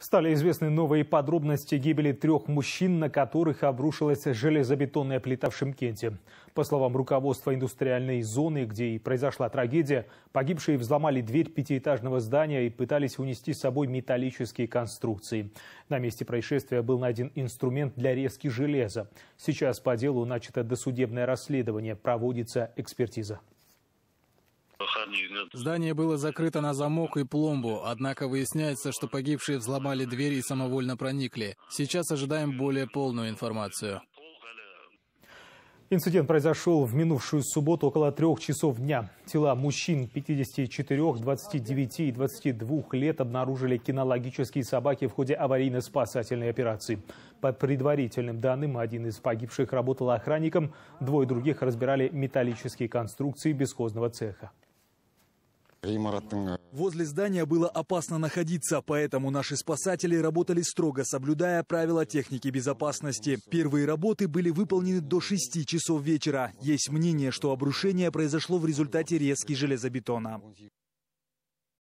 Стали известны новые подробности гибели трех мужчин, на которых обрушилась железобетонная плита в Шимкенте. По словам руководства индустриальной зоны, где и произошла трагедия, погибшие взломали дверь пятиэтажного здания и пытались унести с собой металлические конструкции. На месте происшествия был найден инструмент для резки железа. Сейчас по делу начато досудебное расследование, проводится экспертиза. Здание было закрыто на замок и пломбу, однако выясняется, что погибшие взломали двери и самовольно проникли. Сейчас ожидаем более полную информацию. Инцидент произошел в минувшую субботу около трех часов дня. Тела мужчин 54, 29 и 22 лет обнаружили кинологические собаки в ходе аварийно-спасательной операции. По предварительным данным, один из погибших работал охранником, двое других разбирали металлические конструкции бесхозного цеха. Э, Возле здания было опасно находиться, поэтому наши спасатели работали строго, соблюдая правила техники безопасности. Первые работы были выполнены до 6 часов вечера. Есть мнение, что обрушение произошло в результате резки железобетона.